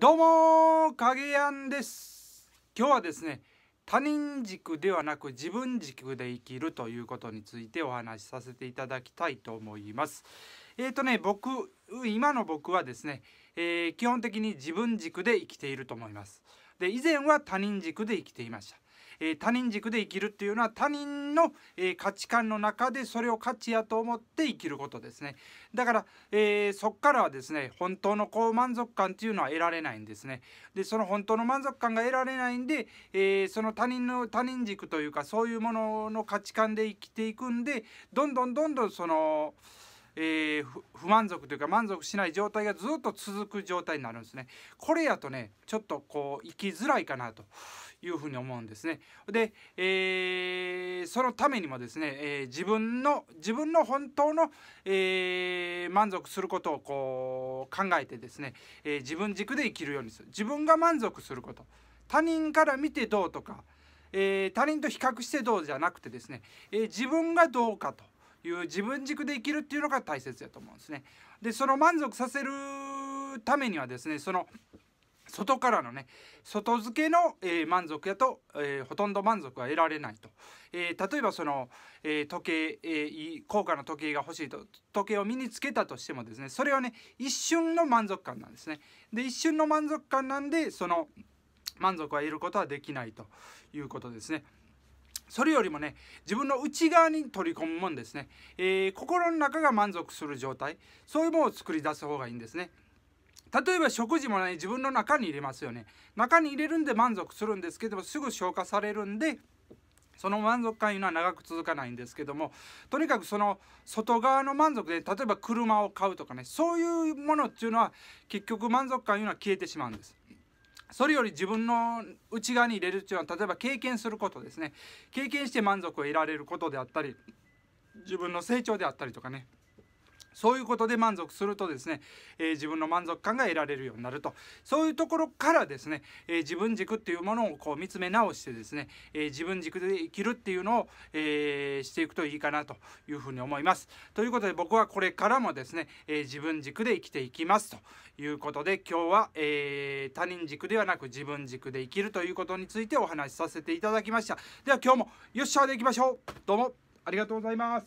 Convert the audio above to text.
どうも影やんです今日はですね他人軸ではなく自分軸で生きるということについてお話しさせていただきたいと思いますえーとね僕今の僕はですね、えー、基本的に自分軸で生きていると思いますで以前は他人軸で生きていましたえー、他人軸で生きるっていうのは他人の、えー、価値観の中でそれを価値やと思って生きることですねだから、えー、そっからはですね本当のこう満足感っていうのは得られないんですねでその本当の満足感が得られないんで、えその他人の他人軸というかそういうものの価値観で生きていくんでどんどんどんどんその。えー、不満足というか満足しない状態がずっと続く状態になるんですね。これやとねちょっとこう生きづらいかなというふうに思うんですね。で、えー、そのためにもですね、えー、自分の自分の本当の、え満足することをこう考えてですね、え自分軸で生きるようにする自分が満足すること他人から見てどうとか、え他人と比較してどうじゃなくてですね、え自分がどうかと。いう自分軸で生きるっていうのが大切だと思うんですね。でその満足させるためにはですねその外からのね外付けの、えー、満足やと、えー、ほとんど満足は得られないと、えー、例えばその、え時計、え高価な時計が欲しいと時計を身につけたとしてもですねそれはね一瞬の満足感なんですねで一瞬の満足感なんでその満足は得ることはできないということですね。それよりもね自分の内側に取り込むもんですね、えー、心の中が満足する状態そういうものを作り出す方がいいんですね例えば食事もね自分の中に入れますよね中に入れるんで満足するんですけどもすぐ消化されるんでその満足感いうのは長く続かないんですけどもとにかくその外側の満足で例えば車を買うとかねそういうものっていうのは結局満足感いうのは消えてしまうんですそれより自分の内側に入れるっていうのは例えば経験することですね経験して満足を得られることであったり自分の成長であったりとかねそういうことで満足するとですね、えー、自分の満足感が得られるようになるとそういうところからですね、えー、自分軸っていうものをこう見つめ直してですね、えー、自分軸で生きるっていうのを、えしていくといいかなというふうに思います。ということで僕はこれからもですね、え自分軸で生きていきますということで今日は、え他人軸ではなく自分軸で生きるということについてお話しさせていただきました。では今日もよっしゃでいきましょうどうもありがとうございます。